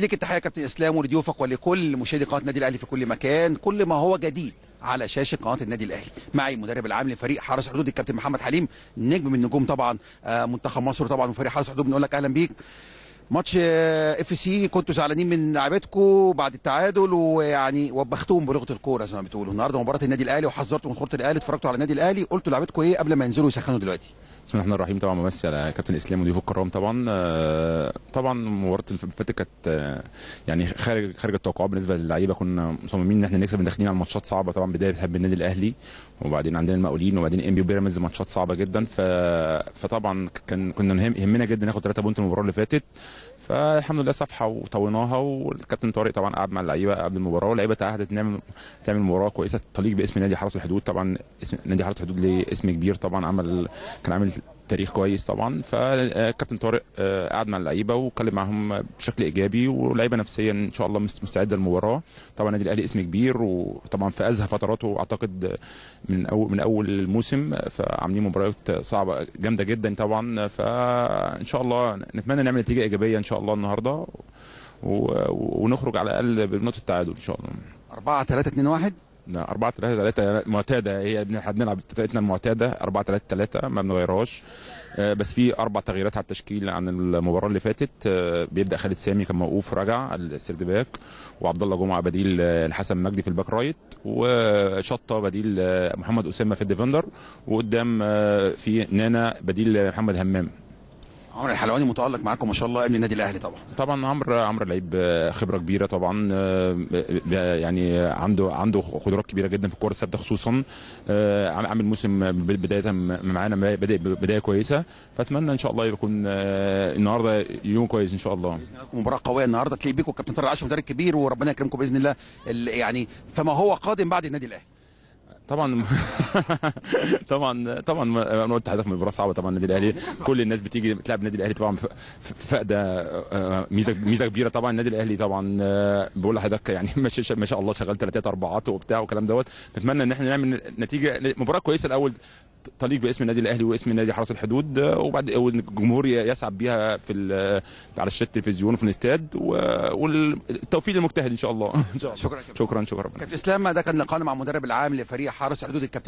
ليك التحيه يا كابتن اسلام ولضيوفك ولكل مشاهدي قناه النادي الاهلي في كل مكان كل ما هو جديد على شاشه قناه النادي الاهلي معي المدرب العام لفريق حرس حدود الكابتن محمد حليم نجم من نجوم طبعا آه، منتخب مصر طبعا وفريق حرس حدود بنقول لك اهلا بيك ماتش آه، اف سي كنتوا زعلانين من لعيبتكم بعد التعادل ويعني وبختوهم بلغه الكوره زي ما بتقولوا النهارده مباراه النادي الاهلي وحذرتوا من خطه الاهلي اتفرجتوا على النادي الاهلي قلتوا لعيبتكم ايه قبل ما ينزلوا يسخنوا دلوقتي بسم الله الرحمن الرحيم طبعا بمسي على كابتن اسلام وضيوفه الكرام طبعا آه، طبعا مباراه اللي فاتت كانت آه، يعني خارج خارج التوقعات بالنسبه للعيبه كنا مصممين ان احنا نكسب داخلين على ماتشات صعبه طبعا بدايه بتحب النادي الاهلي وبعدين عندنا المقاولين وبعدين انبي وبيراميدز ماتشات صعبه جدا ف... فطبعا كان كنا يهمنا جدا ناخد ثلاثه بونت المباراه اللي فاتت فالحمد لله صفحه وطويناها والكابتن طارق طبعا قعد مع اللعيبه قبل المباراه واللعيبه تعهدت نعمل تعمل مباراه كويسه تليق باسم نادي حرس الحدود طبعا اسم نادي حرس الحدود ليه اسم كبير طبعا عمل كان عامل التاريخ كويس طبعا فكابتن طارق آه، قعد مع اللعيبه واتكلم معاهم بشكل ايجابي واللعيبه نفسيا ان شاء الله مستعده للمباراه طبعا النادي الاهلي اسم كبير وطبعا في ازهى فتراته اعتقد من اول من اول الموسم فعاملين مباريات صعبه جامده جدا طبعا فان شاء الله نتمنى نعمل نتيجه ايجابيه ان شاء الله النهارده ونخرج على الاقل بنقطه التعادل ان شاء الله 4 3 2 1 4 3 3 معتاده هي إيه، احنا بنلعب بطريقتنا المعتاده 4 3 3 ما بنغيرهاش آه، بس في اربع تغييرات على التشكيل عن المباراه اللي فاتت آه، بيبدا خالد سامي كان موقوف رجع السيرد باك وعبد الله جمعه بديل الحسن مجدي في الباك رايت وشطه بديل محمد اسامه في الديفندر وقدام آه، في نانا بديل محمد همام عمرو الحلواني متالق معاكم ما شاء الله ابن النادي الاهلي طبعا طبعا عمرو عمرو لعيب خبره كبيره طبعا آه، آه، آه، يعني عنده عنده قدرات كبيره جدا في الكوره الثابته خصوصا عامل موسم بدايه معانا بدايه كويسه فاتمنى ان شاء الله يكون النهارده يوم كويس ان شاء الله باذن الله مباراه قويه النهارده تلاقي بيكم كابتن طارق عاشور مدرب كبير وربنا يكرمكم باذن الله يعني فما هو قادم بعد النادي الاهلي طبعا طبعا طبعا انا قلت هدف مباراه صعبه طبعا النادي الاهلي كل الناس بتيجي بتلعب النادي الاهلي طبعا فاقده آه، ميزه ميزه كبيره طبعا النادي الاهلي طبعا آه، بقول لحضرتك يعني ما شاء الله شغال ثلاثات اربعات وبتاع والكلام دوت نتمنى ان احنا نعمل نتيجه مباراه كويسه الاول تليق باسم النادي الاهلي واسم نادي حرس الحدود آه، وبعد الجمهور يسعد بيها في على شاشه التلفزيون وفي الاستاد والتوفيق للمجتهد ان شاء الله ان شاء الله شكرا شكرا شكرا, كابتن اسلام ده كان لقاء مع المدرب العام لفريق حرس الحدود الكابتن